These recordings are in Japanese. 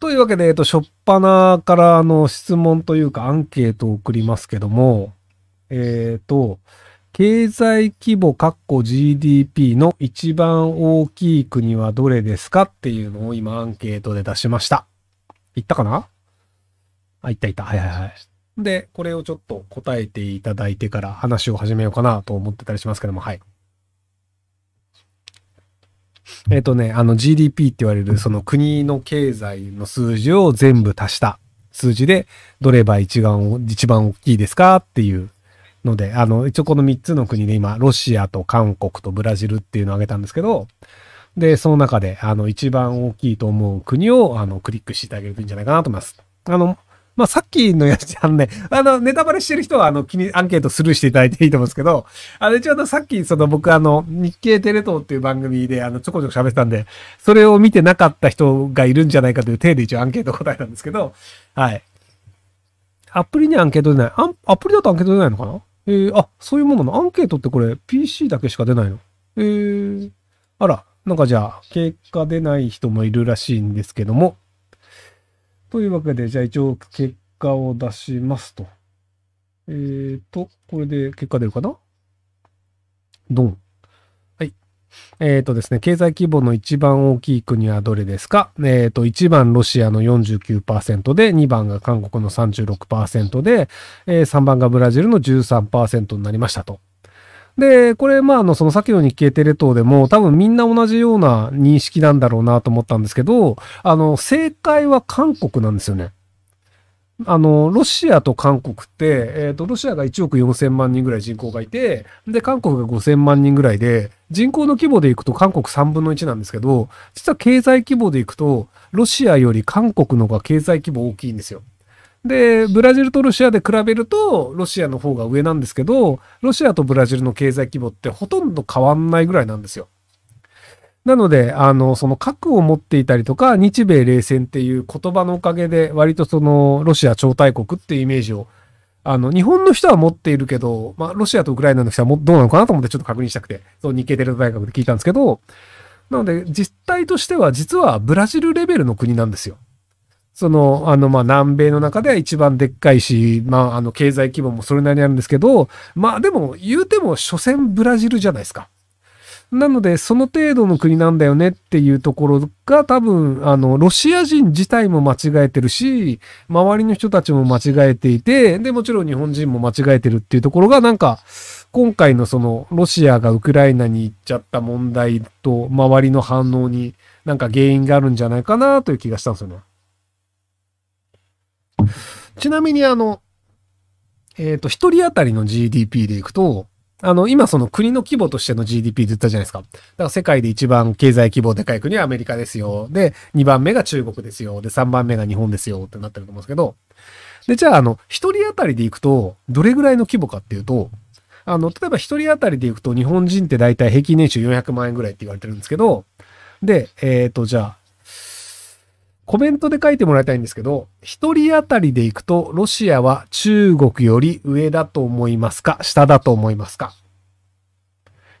というわけで、えっと、しょっぱなからの質問というかアンケートを送りますけども、えっ、ー、と、経済規模括弧 GDP の一番大きい国はどれですかっていうのを今アンケートで出しました。いったかなあ、いったいった。はいはいはい。で、これをちょっと答えていただいてから話を始めようかなと思ってたりしますけども、はい。えっ、ー、とね、あの GDP って言われるその国の経済の数字を全部足した数字で、どれが一番一番大きいですかっていうので、あの、一応この3つの国で今、ロシアと韓国とブラジルっていうのを挙げたんですけど、で、その中で、あの、一番大きいと思う国を、あの、クリックしていただけるといいんじゃないかなと思います。あの、まあ、さっきのやつ、あのね、あの、ネタバレしてる人は、あの、気に、アンケートスルーしていただいていいと思うんですけど、あの、一応あの、さっき、その、僕、あの、日経テレ東っていう番組で、あの、ちょこちょこ喋ってたんで、それを見てなかった人がいるんじゃないかという体で一応アンケート答えたんですけど、はい。アプリにアンケート出ない。アプリだとアンケート出ないのかなえー、あ、そういうもののアンケートってこれ、PC だけしか出ないのえー、あら、なんかじゃあ、結果出ない人もいるらしいんですけども、というわけで、じゃあ一応結果を出しますと。えっ、ー、と、これで結果出るかなドン。はい。えっ、ー、とですね、経済規模の一番大きい国はどれですかえっ、ー、と、1番ロシアの49%で、2番が韓国の36%で、えー、3番がブラジルの13%になりましたと。で、これ、まあ、あの、そのさっきの日経テレ東でも、多分みんな同じような認識なんだろうなと思ったんですけど、あの、正解は韓国なんですよね。あの、ロシアと韓国って、えっ、ー、と、ロシアが1億4000万人ぐらい人口がいて、で、韓国が5000万人ぐらいで、人口の規模でいくと韓国3分の1なんですけど、実は経済規模でいくと、ロシアより韓国の方が経済規模大きいんですよ。で、ブラジルとロシアで比べると、ロシアの方が上なんですけど、ロシアとブラジルの経済規模ってほとんど変わんないぐらいなんですよ。なので、あの、その核を持っていたりとか、日米冷戦っていう言葉のおかげで、割とその、ロシア超大国っていうイメージを、あの、日本の人は持っているけど、まあ、ロシアとウクライナの人はもどうなのかなと思ってちょっと確認したくて、そう、日経ルタ大学で聞いたんですけど、なので、実態としては、実はブラジルレベルの国なんですよ。その、あの、ま、南米の中では一番でっかいし、まあ、あの、経済規模もそれなりにあるんですけど、まあ、でも、言うても、所詮ブラジルじゃないですか。なので、その程度の国なんだよねっていうところが、多分、あの、ロシア人自体も間違えてるし、周りの人たちも間違えていて、で、もちろん日本人も間違えてるっていうところが、なんか、今回のその、ロシアがウクライナに行っちゃった問題と、周りの反応に、なんか原因があるんじゃないかなという気がしたんですよね。ちなみにあの、えっ、ー、と、一人当たりの GDP でいくと、あの、今その国の規模としての GDP で言ったじゃないですか。だから世界で一番経済規模でかい国はアメリカですよ。で、2番目が中国ですよ。で、3番目が日本ですよってなってると思うんですけど。で、じゃあ、あの、一人当たりでいくと、どれぐらいの規模かっていうと、あの、例えば一人当たりでいくと、日本人って大体平均年収400万円ぐらいって言われてるんですけど、で、えっ、ー、と、じゃあ、コメントで書いてもらいたいんですけど、一人当たりで行くと、ロシアは中国より上だと思いますか下だと思いますか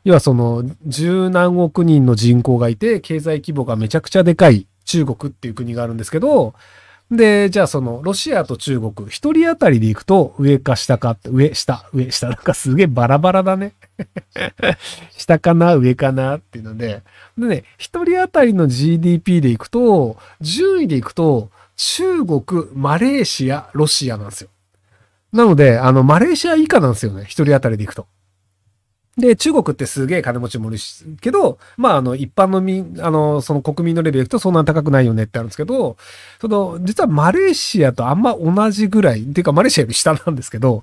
要はその、十何億人の人口がいて、経済規模がめちゃくちゃでかい中国っていう国があるんですけど、で、じゃあその、ロシアと中国、一人当たりで行くと、上か下かって、上、下、上、下、なんかすげえバラバラだね。下かな、上かなっていうので、でね、一人当たりの GDP で行くと、順位で行くと、中国、マレーシア、ロシアなんですよ。なので、あの、マレーシア以下なんですよね、一人当たりで行くと。で、中国ってすげえ金持ちもいるし、けど、まあ、あの、一般の民、あの、その国民のレベルいくとそんなに高くないよねってあるんですけど、その、実はマレーシアとあんま同じぐらい、っていうかマレーシアより下なんですけど、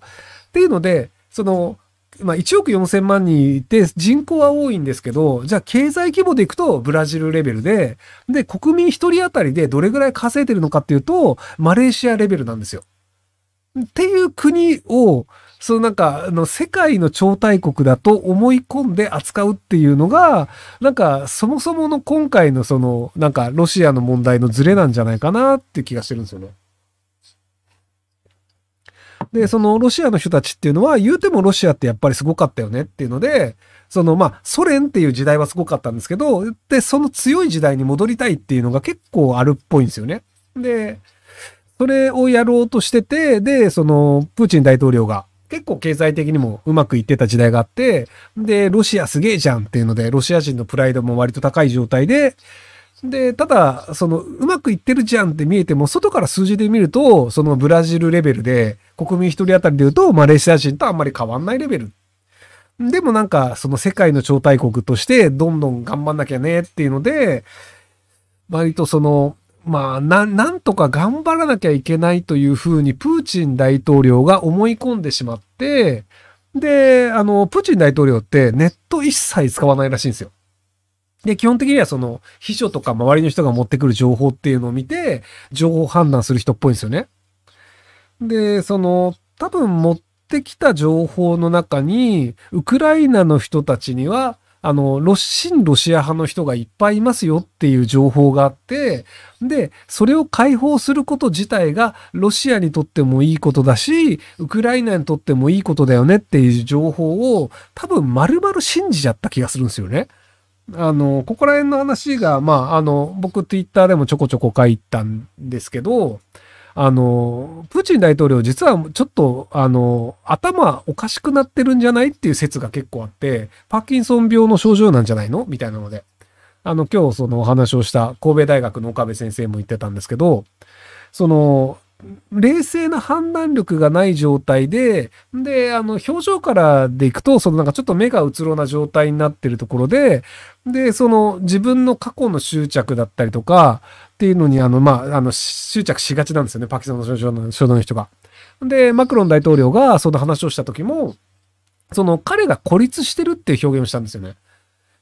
っていうので、その、まあ、1億4000万人いて人口は多いんですけど、じゃあ経済規模でいくとブラジルレベルで、で、国民1人当たりでどれぐらい稼いでるのかっていうと、マレーシアレベルなんですよ。っていう国を、そのなんか、あの、世界の超大国だと思い込んで扱うっていうのが、なんか、そもそもの今回のその、なんか、ロシアの問題のズレなんじゃないかなって気がしてるんですよね。で、そのロシアの人たちっていうのは、言うてもロシアってやっぱりすごかったよねっていうので、そのまあ、ソ連っていう時代はすごかったんですけど、で、その強い時代に戻りたいっていうのが結構あるっぽいんですよね。で、それをやろうとしてて、で、その、プーチン大統領が、結構経済的にもうまくいってた時代があって、で、ロシアすげえじゃんっていうので、ロシア人のプライドも割と高い状態で、で、ただ、その、うまくいってるじゃんって見えても、外から数字で見ると、そのブラジルレベルで、国民一人当たりで言うと、マレーシア人とあんまり変わんないレベル。でもなんか、その世界の超大国として、どんどん頑張んなきゃねっていうので、割とその、まあな、なんとか頑張らなきゃいけないというふうにプーチン大統領が思い込んでしまって、で、あの、プーチン大統領ってネット一切使わないらしいんですよ。で、基本的にはその秘書とか周りの人が持ってくる情報っていうのを見て、情報判断する人っぽいんですよね。で、その、多分持ってきた情報の中に、ウクライナの人たちには、あの、ロ親ロシア派の人がいっぱいいますよっていう情報があって、で、それを解放すること自体がロシアにとってもいいことだし、ウクライナにとってもいいことだよねっていう情報を多分丸々信じちゃった気がするんですよね。あの、ここら辺の話が、まあ、あの、僕ツイッターでもちょこちょこ書いたんですけど、あの、プーチン大統領実はちょっと、あの、頭おかしくなってるんじゃないっていう説が結構あって、パーキンソン病の症状なんじゃないのみたいなので。あの、今日そのお話をした神戸大学の岡部先生も言ってたんですけど、その、冷静な判断力がない状態で、で、あの、表情からでいくと、そのなんかちょっと目がうつろな状態になってるところで、で、その自分の過去の執着だったりとか、っていうのに、あの、まあ、あの、執着しがちなんですよね、パキスタンの首相の首の人が。で、マクロン大統領がその話をした時も、その彼が孤立してるっていう表現をしたんですよね。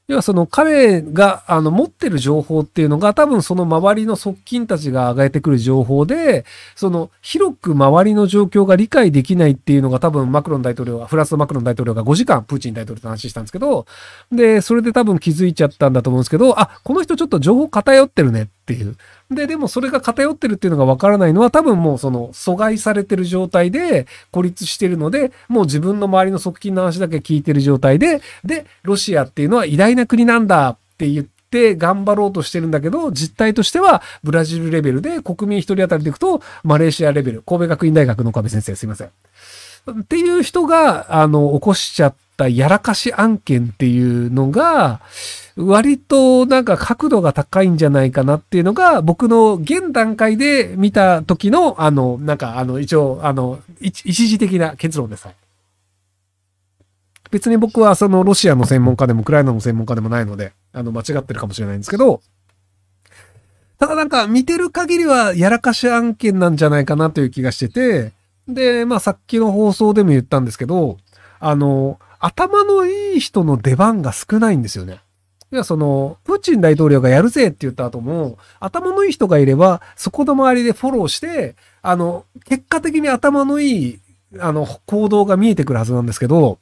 要はその彼があの持ってる情報っていうのが多分その周りの側近たちが上げてくる情報で、その広く周りの状況が理解できないっていうのが多分マクロン大統領は、フランスのマクロン大統領が5時間プーチン大統領と話したんですけど、で、それで多分気づいちゃったんだと思うんですけど、あ、この人ちょっと情報偏ってるねっていう。で、でもそれが偏ってるっていうのがわからないのは多分もうその阻害されてる状態で孤立してるので、もう自分の周りの側近の話だけ聞いてる状態で、で、ロシアっていうのは偉大な国なんだって言って、頑張ろうとしてるんだけど、実態としてはブラジルレベルで国民一人当たりでいくと、マレーシアレベル、神戸学院大学の岡部先生すいません。っていう人が、あの、起こしちゃったやらかし案件っていうのが、割となんか角度が高いんじゃないかなっていうのが、僕の現段階で見た時の、あの、なんかあの、一応、あの、一時的な結論です。別に僕はそのロシアの専門家でもウクライナの専門家でもないので、あの、間違ってるかもしれないんですけど、ただなんか見てる限りはやらかし案件なんじゃないかなという気がしてて、で、まあさっきの放送でも言ったんですけど、あの、頭のいい人の出番が少ないんですよね。要はその、プーチン大統領がやるぜって言った後も、頭のいい人がいれば、そこの周りでフォローして、あの、結果的に頭のいい、あの、行動が見えてくるはずなんですけど、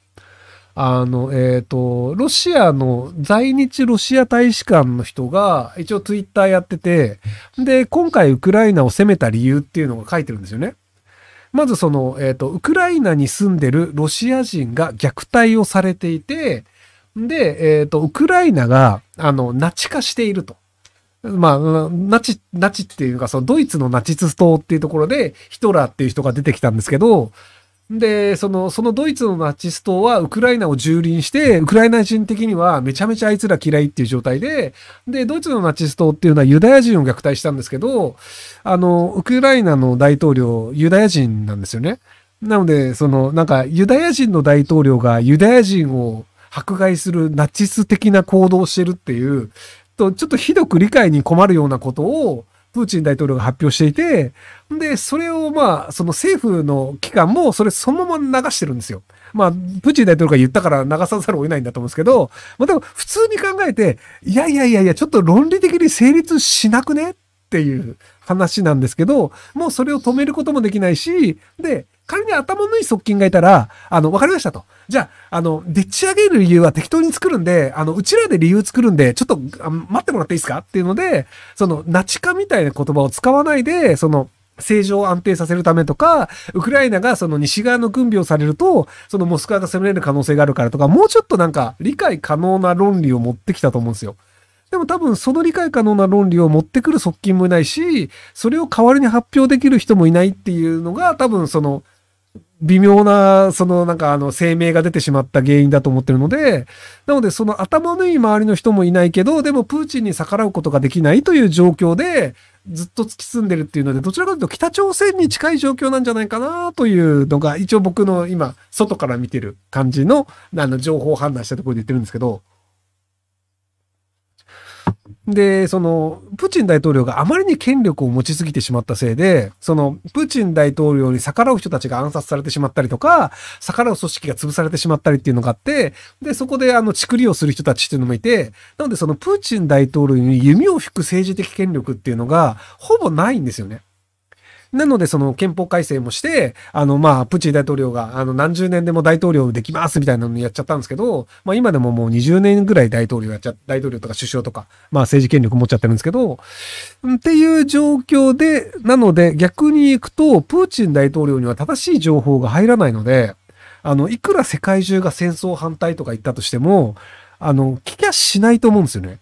あの、えっ、ー、と、ロシアの在日ロシア大使館の人が一応ツイッターやってて、で、今回ウクライナを攻めた理由っていうのが書いてるんですよね。まずその、えっ、ー、と、ウクライナに住んでるロシア人が虐待をされていて、で、えっ、ー、と、ウクライナが、あの、ナチ化していると。まあ、ナチ、ナチっていうか、そのドイツのナチス党っていうところで、ヒトラーっていう人が出てきたんですけど、で、その、そのドイツのナチス党はウクライナを蹂躙して、ウクライナ人的にはめちゃめちゃあいつら嫌いっていう状態で、で、ドイツのナチス党っていうのはユダヤ人を虐待したんですけど、あの、ウクライナの大統領、ユダヤ人なんですよね。なので、その、なんか、ユダヤ人の大統領がユダヤ人を迫害するナチス的な行動をしてるっていう、と、ちょっとひどく理解に困るようなことを、プーチン大統領が発表していて、で、それをまあ、その政府の機関もそれそのまま流してるんですよ。まあ、プーチン大統領が言ったから流さざるを得ないんだと思うんですけど、まあ、でも普通に考えて、いやいやいやいや、ちょっと論理的に成立しなくねっていう話なんですけど、もうそれを止めることもできないし、で、仮に頭のいい側近がいたら、あの、わかりましたと。じゃあ、あの、でっち上げる理由は適当に作るんで、あの、うちらで理由作るんで、ちょっと待ってもらっていいですかっていうので、その、ナチ化みたいな言葉を使わないで、その、政情を安定させるためとか、ウクライナがその西側の軍備をされると、そのモスクワが攻めれる可能性があるからとか、もうちょっとなんか理解可能な論理を持ってきたと思うんですよ。でも多分その理解可能な論理を持ってくる側近もいないし、それを代わりに発表できる人もいないっていうのが多分その微妙な、そのなんかあの声明が出てしまった原因だと思ってるので、なのでその頭のいい周りの人もいないけど、でもプーチンに逆らうことができないという状況で、ずっと突き進んでるっていうので、どちらかというと北朝鮮に近い状況なんじゃないかなというのが、一応僕の今、外から見てる感じの、あの、情報判断したところで言ってるんですけど、で、その、プーチン大統領があまりに権力を持ちすぎてしまったせいで、その、プーチン大統領に逆らう人たちが暗殺されてしまったりとか、逆らう組織が潰されてしまったりっていうのがあって、で、そこであの、ちくりをする人たちっていうのもいて、なのでその、プーチン大統領に弓を引く政治的権力っていうのが、ほぼないんですよね。なので、その憲法改正もして、あの、まあ、プーチン大統領が、あの、何十年でも大統領できますみたいなのやっちゃったんですけど、まあ、今でももう20年ぐらい大統領やっちゃ、大統領とか首相とか、まあ、政治権力持っちゃってるんですけど、っていう状況で、なので、逆に行くと、プーチン大統領には正しい情報が入らないので、あの、いくら世界中が戦争反対とか言ったとしても、あの、聞きゃしないと思うんですよね。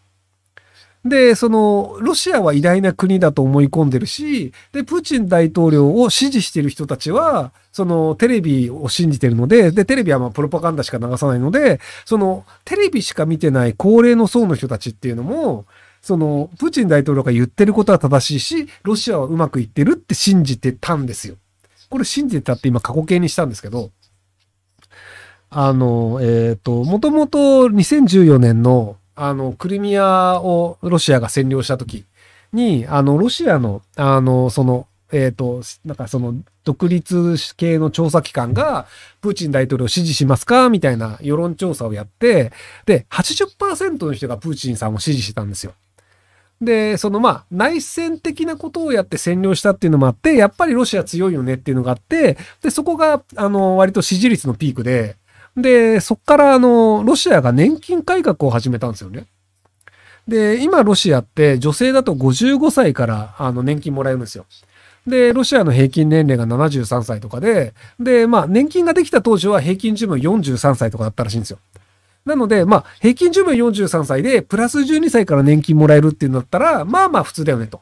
で、その、ロシアは偉大な国だと思い込んでるし、で、プーチン大統領を支持してる人たちは、その、テレビを信じてるので、で、テレビはまあ、プロパガンダしか流さないので、その、テレビしか見てない高齢の層の人たちっていうのも、その、プーチン大統領が言ってることは正しいし、ロシアはうまくいってるって信じてたんですよ。これ信じてたって今過去形にしたんですけど、あの、えっ、ー、と、もともと2014年のあの、クリミアをロシアが占領した時に、あの、ロシアの、あの、その、えっ、ー、と、なんかその、独立系の調査機関が、プーチン大統領を支持しますかみたいな世論調査をやって、で、80%の人がプーチンさんを支持してたんですよ。で、そのまあ、内戦的なことをやって占領したっていうのもあって、やっぱりロシア強いよねっていうのがあって、で、そこが、あの、割と支持率のピークで、で、そっからあの、ロシアが年金改革を始めたんですよね。で、今ロシアって女性だと55歳からあの年金もらえるんですよ。で、ロシアの平均年齢が73歳とかで、で、まあ年金ができた当時は平均寿命43歳とかだったらしいんですよ。なので、まあ平均寿命43歳で、プラス12歳から年金もらえるっていうんだったら、まあまあ普通だよねと。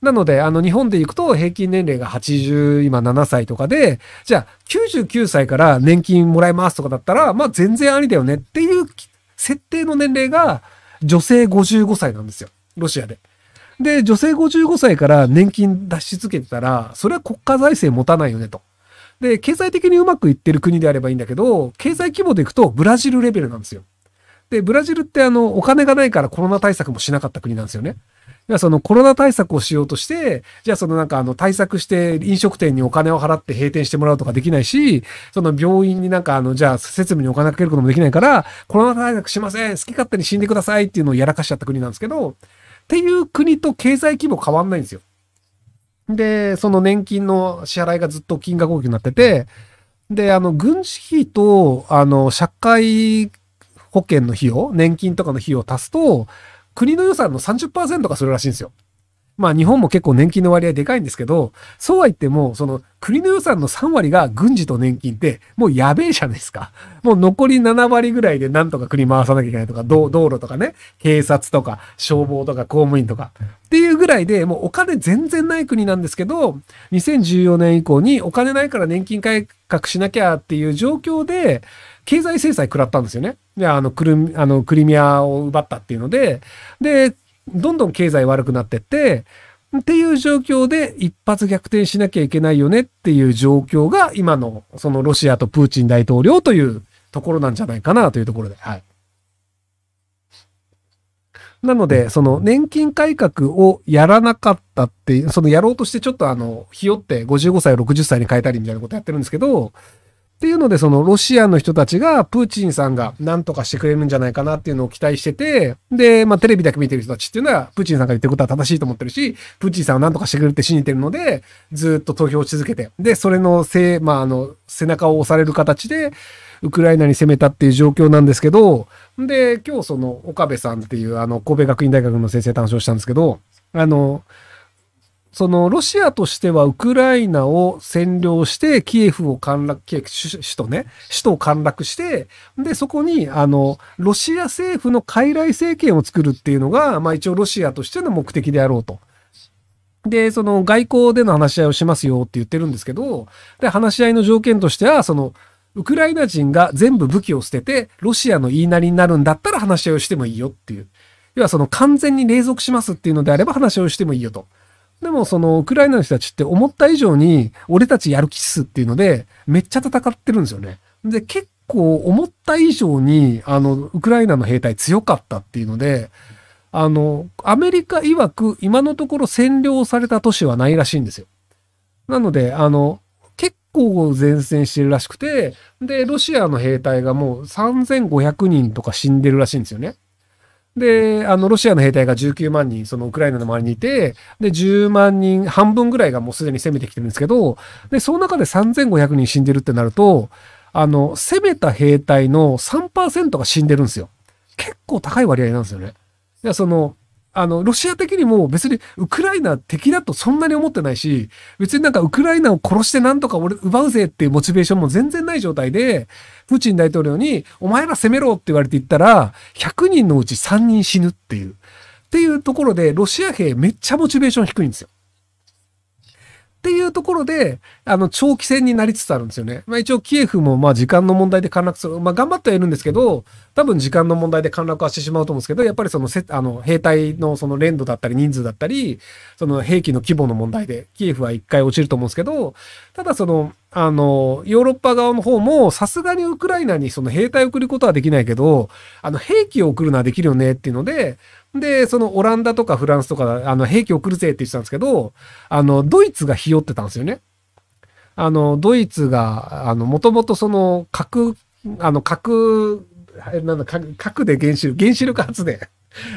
なので、あの、日本で行くと平均年齢が80、今7歳とかで、じゃあ99歳から年金もらえますとかだったら、まあ全然ありだよねっていう設定の年齢が女性55歳なんですよ。ロシアで。で、女性55歳から年金出し続けてたら、それは国家財政持たないよねと。で、経済的にうまくいってる国であればいいんだけど、経済規模でいくとブラジルレベルなんですよ。で、ブラジルってあの、お金がないからコロナ対策もしなかった国なんですよね。じゃあそのコロナ対策をしようとして、じゃあそのなんかあの対策して飲食店にお金を払って閉店してもらうとかできないし、その病院になんかあの、じゃあ設備にお金かけることもできないから、コロナ対策しません好き勝手に死んでくださいっていうのをやらかしちゃった国なんですけど、っていう国と経済規模変わんないんですよ。で、その年金の支払いがずっと金額大きくなってて、で、あの、軍事費と、あの、社会保険の費用、年金とかの費用を足すと、国の予算の30%がそれらしいんですよ。まあ日本も結構年金の割合でかいんですけど、そうは言っても、その国の予算の3割が軍事と年金って、もうやべえじゃないですか。もう残り7割ぐらいでなんとか国回さなきゃいけないとか、道路とかね、警察とか、消防とか、公務員とか。っていうぐらいで、もうお金全然ない国なんですけど、2014年以降にお金ないから年金改革しなきゃっていう状況で、経済制裁食らったんですよね。で、あの、クリミアを奪ったっていうので、で、どんどん経済悪くなってって、っていう状況で一発逆転しなきゃいけないよねっていう状況が今のそのロシアとプーチン大統領というところなんじゃないかなというところで、はい。なので、その年金改革をやらなかったっていう、そのやろうとしてちょっとあの、ひよって55歳を60歳に変えたりみたいなことやってるんですけど、っていうので、そのロシアの人たちが、プーチンさんが何とかしてくれるんじゃないかなっていうのを期待してて、で、まあテレビだけ見てる人たちっていうのは、プーチンさんが言ってることは正しいと思ってるし、プーチンさんは何とかしてくれるって信じてるので、ずっと投票し続けて、で、それのせい、まああの、背中を押される形で、ウクライナに攻めたっていう状況なんですけど、で、今日その岡部さんっていう、あの、神戸学院大学の先生談笑したんですけど、あの、そのロシアとしてはウクライナを占領して、キエフを陥落、首都ね、首都を陥落して、で、そこに、あの、ロシア政府の傀儡政権を作るっていうのが、まあ一応ロシアとしての目的であろうと。で、その外交での話し合いをしますよって言ってるんですけど、で、話し合いの条件としては、その、ウクライナ人が全部武器を捨てて、ロシアの言いなりになるんだったら話し合いをしてもいいよっていう。要はその完全に隷属しますっていうのであれば話をしてもいいよと。でもそのウクライナの人たちって思った以上に俺たちやる気数っていうのでめっちゃ戦ってるんですよね。で結構思った以上にあのウクライナの兵隊強かったっていうのであのアメリカ曰く今のところ占領された都市はないらしいんですよ。なのであの結構前線してるらしくてでロシアの兵隊がもう3500人とか死んでるらしいんですよね。で、あの、ロシアの兵隊が19万人、そのウクライナの周りにいて、で、10万人、半分ぐらいがもうすでに攻めてきてるんですけど、で、その中で3500人死んでるってなると、あの、攻めた兵隊の3%が死んでるんですよ。結構高い割合なんですよね。いや、その、あの、ロシア的にも別にウクライナ敵だとそんなに思ってないし、別になんかウクライナを殺してなんとか俺奪うぜっていうモチベーションも全然ない状態で、プーチン大統領に、お前ら攻めろって言われて言ったら、100人のうち3人死ぬっていう。っていうところで、ロシア兵めっちゃモチベーション低いんですよ。っていうところで、あの、長期戦になりつつあるんですよね。まあ一応、キエフもまあ時間の問題で陥落する。まあ頑張ってはいるんですけど、多分時間の問題で陥落はしてしまうと思うんですけど、やっぱりそのせ、あの、兵隊のその連度だったり人数だったり、その兵器の規模の問題で、キエフは一回落ちると思うんですけど、ただその、あの、ヨーロッパ側の方も、さすがにウクライナにその兵隊を送ることはできないけど、あの、兵器を送るのはできるよねっていうので、で、そのオランダとかフランスとか、あの、兵器を送るぜって言ってたんですけど、あの、ドイツがひよってたんですよね。あの、ドイツが、あの、もともとその、核、あの、核、なんだ、核で原子力、原子力発電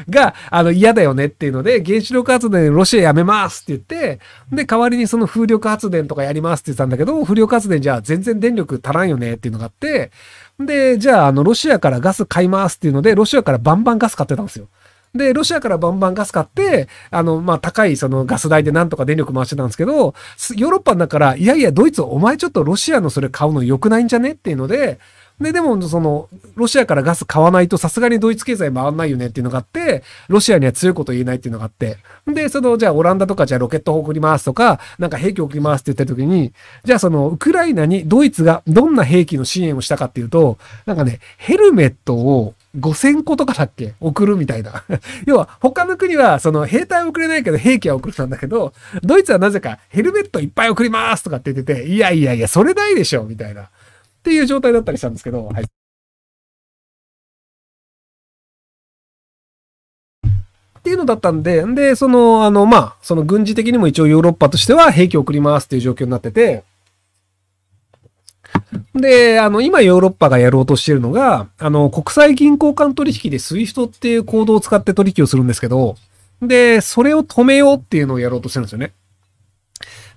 が、あの、嫌だよねっていうので、原子力発電ロシアやめますって言って、で、代わりにその風力発電とかやりますって言ってたんだけど、風力発電じゃあ全然電力足らんよねっていうのがあって、で、じゃあ、あの、ロシアからガス買いますっていうので、ロシアからバンバンガス買ってたんですよ。で、ロシアからバンバンガス買って、あの、まあ、高いそのガス代でなんとか電力回してたんですけど、ヨーロッパの中から、いやいや、ドイツお前ちょっとロシアのそれ買うの良くないんじゃねっていうので、で、でも、その、ロシアからガス買わないとさすがにドイツ経済回んないよねっていうのがあって、ロシアには強いこと言えないっていうのがあって、で、その、じゃあオランダとかじゃあロケットを送りますとか、なんか兵器送りますって言った時に、じゃあその、ウクライナにドイツがどんな兵器の支援をしたかっていうと、なんかね、ヘルメットを5000個とかだっけ送るみたいな。要は、他の国は、その、兵隊は送れないけど、兵器は送ったんだけど、ドイツはなぜか、ヘルメットいっぱい送りますとかって言ってて、いやいやいや、それないでしょみたいな。っていう状態だったりしたんですけど、はい。っていうのだったんで、んで、その、あの、まあ、その軍事的にも一応ヨーロッパとしては兵器を送りますっていう状況になってて、で、あの、今ヨーロッパがやろうとしてるのが、あの、国際銀行間取引で SWIFT っていうコードを使って取引をするんですけど、で、それを止めようっていうのをやろうとしてるんですよね。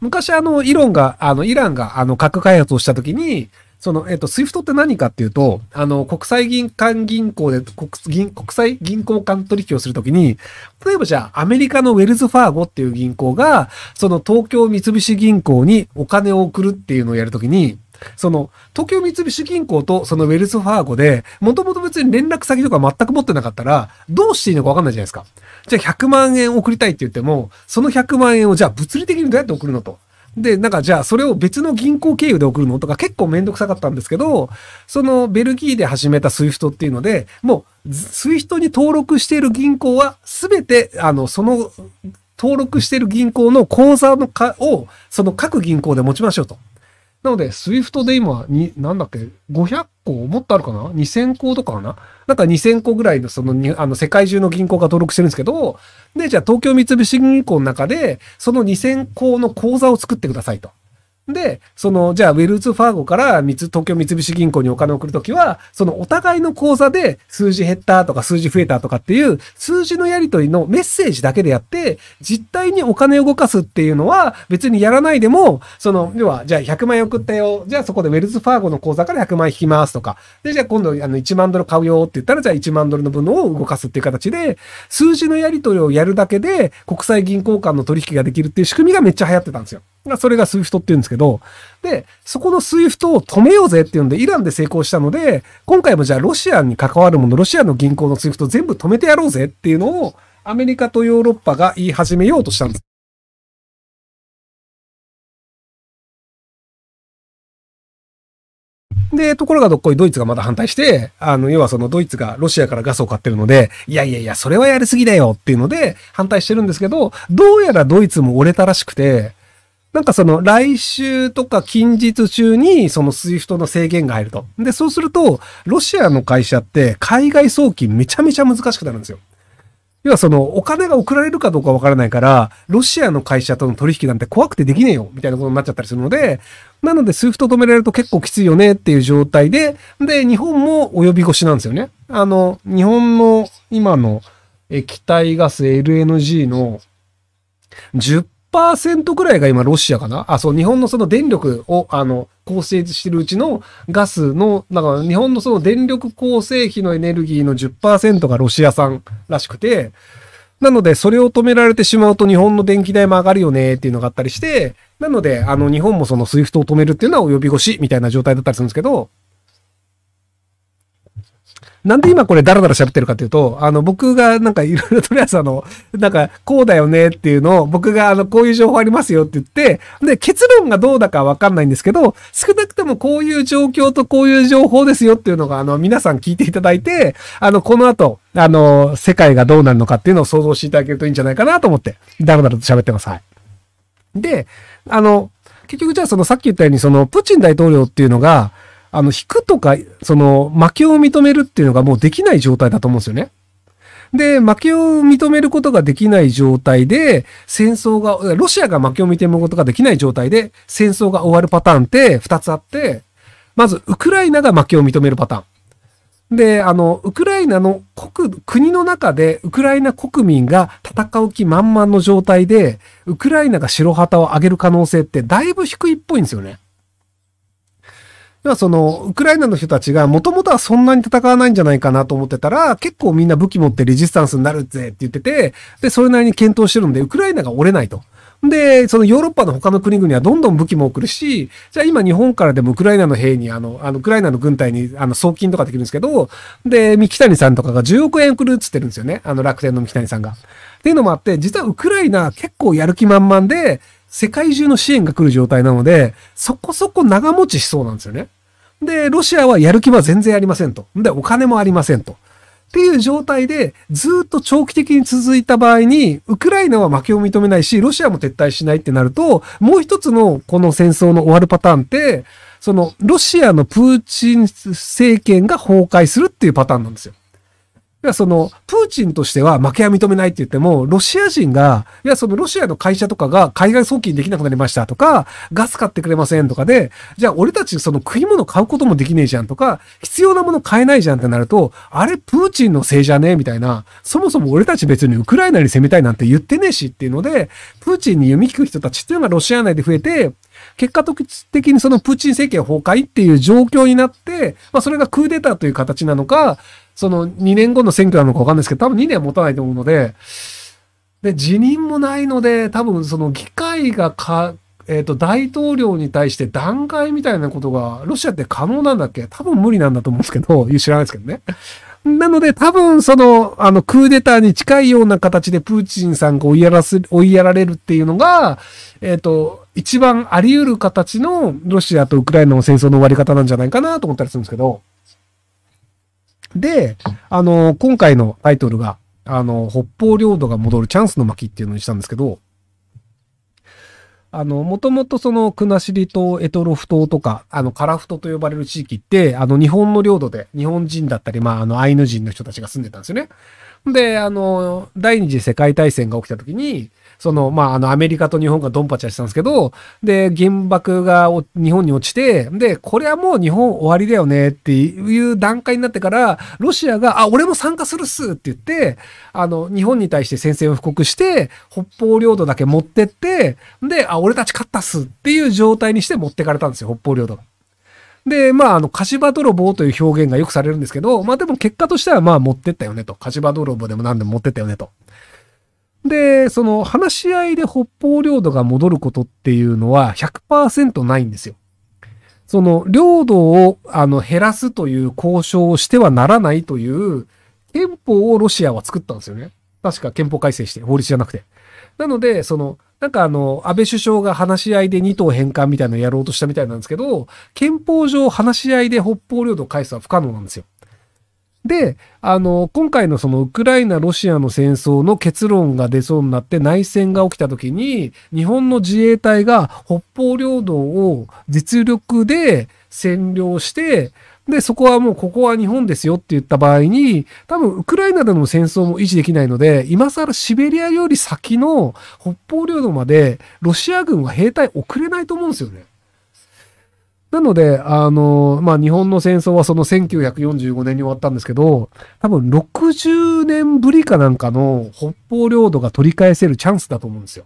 昔あの、イロンが、あの、イランが、あの、核開発をした時に、その、えっ、ー、と、スイフトって何かっていうと、あの、国際銀行銀行で国銀、国際銀行間取引をするときに、例えばじゃあ、アメリカのウェルズ・ファーゴっていう銀行が、その東京三菱銀行にお金を送るっていうのをやるときに、その、東京三菱銀行とそのウェルズファーゴで、もともと別に連絡先とか全く持ってなかったら、どうしていいのかわかんないじゃないですか。じゃあ100万円送りたいって言っても、その100万円をじゃあ物理的にどうやって送るのと。で、なんかじゃあそれを別の銀行経由で送るのとか結構めんどくさかったんですけど、そのベルギーで始めた SWIFT っていうので、もう SWIFT に登録している銀行は全て、あの、その登録している銀行の口座のかを、その各銀行で持ちましょうと。なので、スイフトで今、に、なんだっけ、500個もっとあるかな ?2000 個とかかななんか2000個ぐらいの、そのに、あの、世界中の銀行が登録してるんですけど、で、じゃあ東京三菱銀行の中で、その2000個の口座を作ってくださいと。で、その、じゃあ、ウェルズ・ファーゴから東京三菱銀行にお金を送るときは、そのお互いの口座で数字減ったとか数字増えたとかっていう数字のやり取りのメッセージだけでやって、実態にお金を動かすっていうのは別にやらないでも、その、要は、じゃあ100万円送ったよ。じゃあそこでウェルズ・ファーゴの口座から100万円引きますとか。で、じゃあ今度あの1万ドル買うよって言ったら、じゃあ1万ドルの分を動かすっていう形で、数字のやり取りをやるだけで国際銀行間の取引ができるっていう仕組みがめっちゃ流行ってたんですよ。それがスイフトって言うんですけど、で、そこのスイフトを止めようぜっていうんで、イランで成功したので、今回もじゃあロシアに関わるもの、ロシアの銀行のスイフト全部止めてやろうぜっていうのを、アメリカとヨーロッパが言い始めようとしたんです。で、ところがどっこいドイツがまだ反対して、あの、要はそのドイツがロシアからガスを買ってるので、いやいやいや、それはやりすぎだよっていうので反対してるんですけど、どうやらドイツも折れたらしくて、なんかその来週とか近日中にそのスイフトの制限が入ると。で、そうすると、ロシアの会社って海外送金めちゃめちゃ難しくなるんですよ。要はそのお金が送られるかどうかわからないから、ロシアの会社との取引なんて怖くてできねえよ、みたいなことになっちゃったりするので、なのでスイフト止められると結構きついよねっていう状態で、で、日本も及び腰なんですよね。あの、日本の今の液体ガス LNG の10 10%くらいが今ロシアかなあ、そう、日本のその電力を、あの、構成してるうちのガスの、んか日本のその電力構成費のエネルギーの10%がロシア産らしくて、なので、それを止められてしまうと日本の電気代も上がるよねっていうのがあったりして、なので、あの、日本もその SWIFT を止めるっていうのは及び腰みたいな状態だったりするんですけど、なんで今これダラダラ喋ってるかっていうと、あの、僕がなんかいろいろとりあえずあの、なんかこうだよねっていうのを、僕があの、こういう情報ありますよって言って、で、結論がどうだかわかんないんですけど、少なくともこういう状況とこういう情報ですよっていうのが、あの、皆さん聞いていただいて、あの、この後、あの、世界がどうなるのかっていうのを想像していただけるといいんじゃないかなと思って、ダラダラと喋ってます。はい。で、あの、結局じゃあそのさっき言ったようにそのプーチン大統領っていうのが、あの、引くとか、その、負けを認めるっていうのがもうできない状態だと思うんですよね。で、負けを認めることができない状態で、戦争が、ロシアが負けを認めることができない状態で、戦争が終わるパターンって2つあって、まず、ウクライナが負けを認めるパターン。で、あの、ウクライナの国、国の中で、ウクライナ国民が戦う気満々の状態で、ウクライナが白旗を上げる可能性ってだいぶ低いっぽいんですよね。要はその、ウクライナの人たちが、もともとはそんなに戦わないんじゃないかなと思ってたら、結構みんな武器持ってレジスタンスになるぜって言ってて、で、それなりに検討してるんで、ウクライナが折れないと。で、そのヨーロッパの他の国々はどんどん武器も送るし、じゃあ今日本からでもウクライナの兵に、あの、あのウクライナの軍隊にあの送金とかできるんですけど、で、三木谷さんとかが10億円送るっつってるんですよね。あの楽天の三木谷さんが。っていうのもあって、実はウクライナ結構やる気満々で、世界中の支援が来る状態なので、そこそこ長持ちしそうなんですよね。で、ロシアはやる気は全然ありませんと。で、お金もありませんと。っていう状態で、ずっと長期的に続いた場合に、ウクライナは負けを認めないし、ロシアも撤退しないってなると、もう一つのこの戦争の終わるパターンって、その、ロシアのプーチン政権が崩壊するっていうパターンなんですよ。いや、その、プーチンとしては負けは認めないって言っても、ロシア人が、いや、そのロシアの会社とかが海外送金できなくなりましたとか、ガス買ってくれませんとかで、じゃあ俺たちその食い物買うこともできねえじゃんとか、必要なもの買えないじゃんってなると、あれ、プーチンのせいじゃねえみたいな、そもそも俺たち別にウクライナに攻めたいなんて言ってねえしっていうので、プーチンに読み聞く人たちっていうのがロシア内で増えて、結果的にそのプーチン政権崩壊っていう状況になって、まあそれがクーデターという形なのか、その2年後の選挙なのかわかんないですけど、多分2年は持たないと思うので、で、辞任もないので、多分その議会がか、えっ、ー、と、大統領に対して段階みたいなことが、ロシアって可能なんだっけ多分無理なんだと思うんですけど、知らないですけどね。なので、多分、その、あの、クーデターに近いような形でプーチンさんが追いやらす、追いやられるっていうのが、えっ、ー、と、一番あり得る形のロシアとウクライナの戦争の終わり方なんじゃないかなと思ったりするんですけど。で、あの、今回のタイトルが、あの、北方領土が戻るチャンスの巻っていうのにしたんですけど、あの、もともとその、国後島、エトロフ島とか、あの、カラフトと呼ばれる地域って、あの、日本の領土で、日本人だったり、まあ、あの、アイヌ人の人たちが住んでたんですよね。で、あの、第二次世界大戦が起きた時に、その、まあ、あの、アメリカと日本がドンパチャしたんですけど、で、原爆が日本に落ちて、で、これはもう日本終わりだよねっていう段階になってから、ロシアが、あ、俺も参加するっすって言って、あの、日本に対して宣戦を布告して、北方領土だけ持ってって、で、あ、俺たち勝ったっすっていう状態にして持ってかれたんですよ、北方領土が。で、まあ、あの、カシバ泥棒という表現がよくされるんですけど、まあでも結果としては、まあ持ってったよねと。カシバ泥棒でも何でも持ってったよねと。で、その、話し合いで北方領土が戻ることっていうのは100%ないんですよ。その、領土を、あの、減らすという交渉をしてはならないという憲法をロシアは作ったんですよね。確か憲法改正して、法律じゃなくて。なので、その、なんかあの、安倍首相が話し合いで2党返還みたいなのをやろうとしたみたいなんですけど、憲法上話し合いで北方領土を返すは不可能なんですよ。で、あの、今回のそのウクライナ・ロシアの戦争の結論が出そうになって内戦が起きた時に、日本の自衛隊が北方領土を実力で占領して、で、そこはもうここは日本ですよって言った場合に、多分ウクライナでの戦争も維持できないので、今更シベリアより先の北方領土までロシア軍は兵隊送れないと思うんですよね。なので、あの、まあ、日本の戦争はその1945年に終わったんですけど、多分60年ぶりかなんかの北方領土が取り返せるチャンスだと思うんですよ。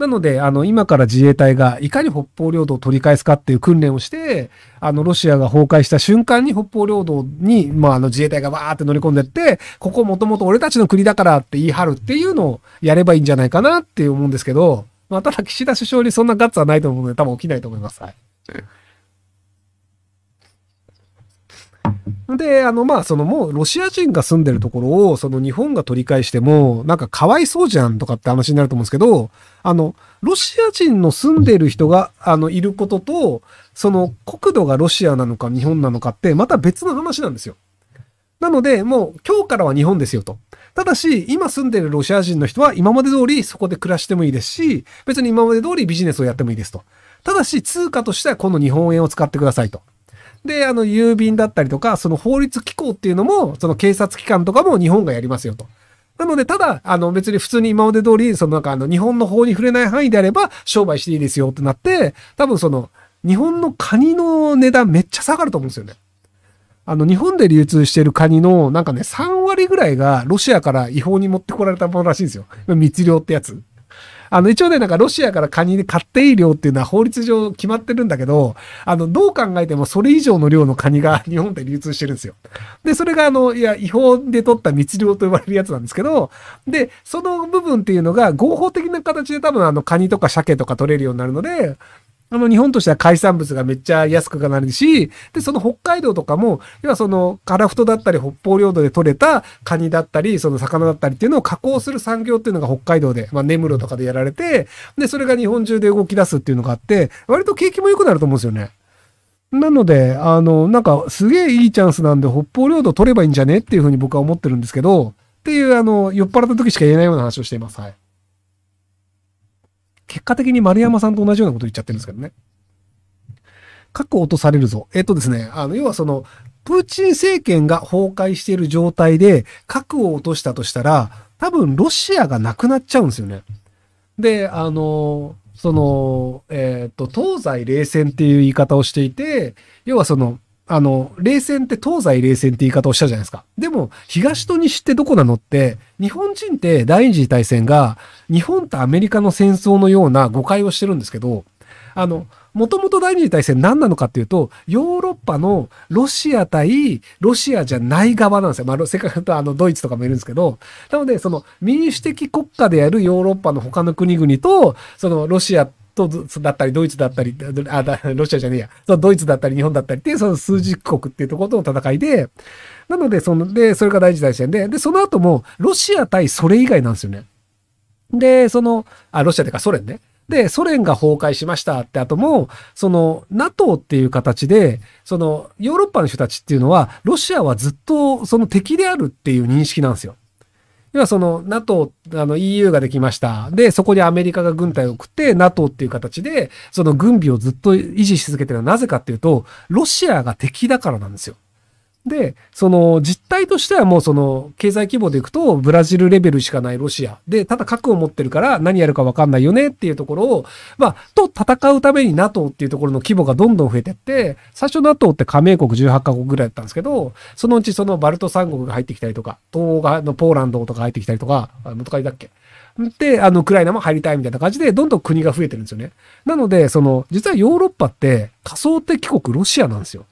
なので、あの、今から自衛隊がいかに北方領土を取り返すかっていう訓練をして、あの、ロシアが崩壊した瞬間に北方領土に、まあ、あの、自衛隊がわーって乗り込んでって、ここもともと俺たちの国だからって言い張るっていうのをやればいいんじゃないかなって思うんですけど、まあ、ただ岸田首相にそんなガッツはないと思うので、多分起きないと思います。はい。で、あの、まあ、そのもうロシア人が住んでるところを、その日本が取り返しても、なんかかわいそうじゃんとかって話になると思うんですけど、あの、ロシア人の住んでる人が、あの、いることと、その国土がロシアなのか日本なのかって、また別の話なんですよ。なので、もう今日からは日本ですよと。ただし、今住んでるロシア人の人は今まで通りそこで暮らしてもいいですし、別に今まで通りビジネスをやってもいいですと。ただし、通貨としてはこの日本円を使ってくださいと。で、あの、郵便だったりとか、その法律機構っていうのも、その警察機関とかも日本がやりますよと。なので、ただ、あの、別に普通に今まで通り、そのなんかあの、日本の法に触れない範囲であれば、商売していいですよってなって、多分その、日本のカニの値段めっちゃ下がると思うんですよね。あの、日本で流通してるカニの、なんかね、3割ぐらいがロシアから違法に持ってこられたものらしいんですよ。密漁ってやつ。あの、一応ね、なんかロシアからカニで買っていい量っていうのは法律上決まってるんだけど、あの、どう考えてもそれ以上の量のカニが日本で流通してるんですよ。で、それがあの、いや、違法で取った密漁と呼ばれるやつなんですけど、で、その部分っていうのが合法的な形で多分あの、カニとか鮭とか取れるようになるので、あの、日本としては海産物がめっちゃ安くなるし、で、その北海道とかも、要はその、樺太だったり、北方領土で取れたカニだったり、その魚だったりっていうのを加工する産業っていうのが北海道で、まあ、根室とかでやられて、で、それが日本中で動き出すっていうのがあって、割と景気も良くなると思うんですよね。なので、あの、なんか、すげえいいチャンスなんで、北方領土取ればいいんじゃねっていうふうに僕は思ってるんですけど、っていう、あの、酔っ払った時しか言えないような話をしています。はい。結果的に丸山さんと同じようなこと言っちゃってるんですけどね。核落とされるぞ。えっとですね、あの、要はその、プーチン政権が崩壊している状態で核を落としたとしたら、多分ロシアがなくなっちゃうんですよね。で、あの、その、えっ、ー、と、東西冷戦っていう言い方をしていて、要はその、あの、冷戦って東西冷戦って言い方をしたじゃないですか。でも、東と西ってどこなのって、日本人って第二次大戦が日本とアメリカの戦争のような誤解をしてるんですけど、あの、もともと第二次大戦何なのかっていうと、ヨーロッパのロシア対ロシアじゃない側なんですよ。まあ、世界とあのドイツとかもいるんですけど。なので、その民主的国家であるヨーロッパの他の国々と、そのロシアトだったり、ドイツだったり、あ、ロシアじゃねえや、そのドイツだったり、日本だったりってその数十国っていうところとの戦いで、なので、その、で、それが第一次大戦で、で、その後も、ロシア対それ以外なんですよね。で、その、あ、ロシアというかソ連ね。で、ソ連が崩壊しましたって後も、その NATO っていう形で、そのヨーロッパの人たちっていうのは、ロシアはずっとその敵であるっていう認識なんですよ。要はその NATO、あの EU ができました。で、そこにアメリカが軍隊を送って NATO っていう形で、その軍備をずっと維持し続けてるのはなぜかっていうと、ロシアが敵だからなんですよ。で、その実態としてはもうその経済規模でいくとブラジルレベルしかないロシア。で、ただ核を持ってるから何やるかわかんないよねっていうところを、まあ、と戦うために NATO っていうところの規模がどんどん増えてって、最初 NATO って加盟国18カ国ぐらいだったんですけど、そのうちそのバルト3国が入ってきたりとか、東欧のポーランドとか入ってきたりとか、あの、とかだっけで、あの、ウクライナも入りたいみたいな感じで、どんどん国が増えてるんですよね。なので、その、実はヨーロッパって仮想敵国ロシアなんですよ。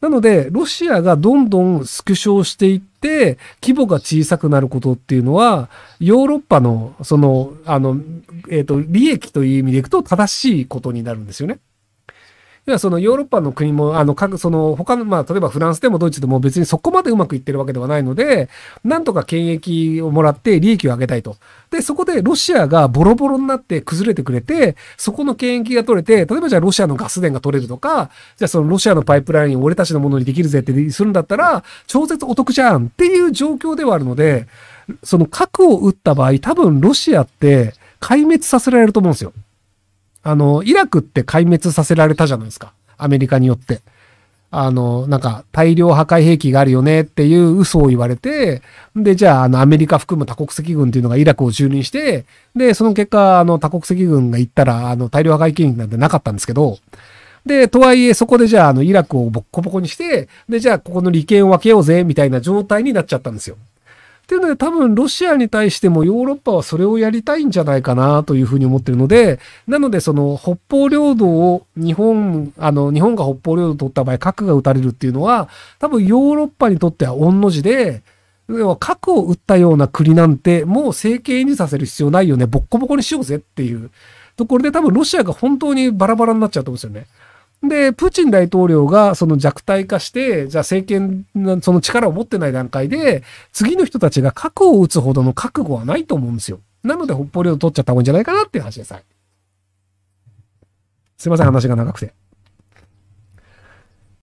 なので、ロシアがどんどん縮小していって、規模が小さくなることっていうのは、ヨーロッパの、その、あの、えっ、ー、と、利益という意味でいくと正しいことになるんですよね。要はそのヨーロッパの国も、あの、各、その他の、まあ、例えばフランスでもドイツでも別にそこまでうまくいってるわけではないので、なんとか権益をもらって利益を上げたいと。で、そこでロシアがボロボロになって崩れてくれて、そこの権益が取れて、例えばじゃあロシアのガス田が取れるとか、じゃあそのロシアのパイプラインを俺たちのものにできるぜってするんだったら、超絶お得じゃんっていう状況ではあるので、その核を撃った場合、多分ロシアって壊滅させられると思うんですよ。あの、イラクって壊滅させられたじゃないですか。アメリカによって。あの、なんか、大量破壊兵器があるよねっていう嘘を言われて、で、じゃあ、あの、アメリカ含む多国籍軍っていうのがイラクを蹂躙して、で、その結果、あの、多国籍軍が行ったら、あの、大量破壊兵器なんてなかったんですけど、で、とはいえ、そこでじゃあ、あの、イラクをボッコボコにして、で、じゃあ、ここの利権を分けようぜ、みたいな状態になっちゃったんですよ。ていうので多分ロシアに対してもヨーロッパはそれをやりたいんじゃないかなというふうに思ってるので、なのでその北方領土を日本、あの日本が北方領土を取った場合核が撃たれるっていうのは多分ヨーロッパにとっては御の字で、要は核を撃ったような国なんてもう政権にさせる必要ないよね、ボッコボコにしようぜっていうところで多分ロシアが本当にバラバラになっちゃうと思うんですよね。で、プーチン大統領がその弱体化して、じゃあ政権、その力を持ってない段階で、次の人たちが核を打つほどの覚悟はないと思うんですよ。なので北方領土取っちゃった方がいいんじゃないかなっていう話です。すいません、話が長くて。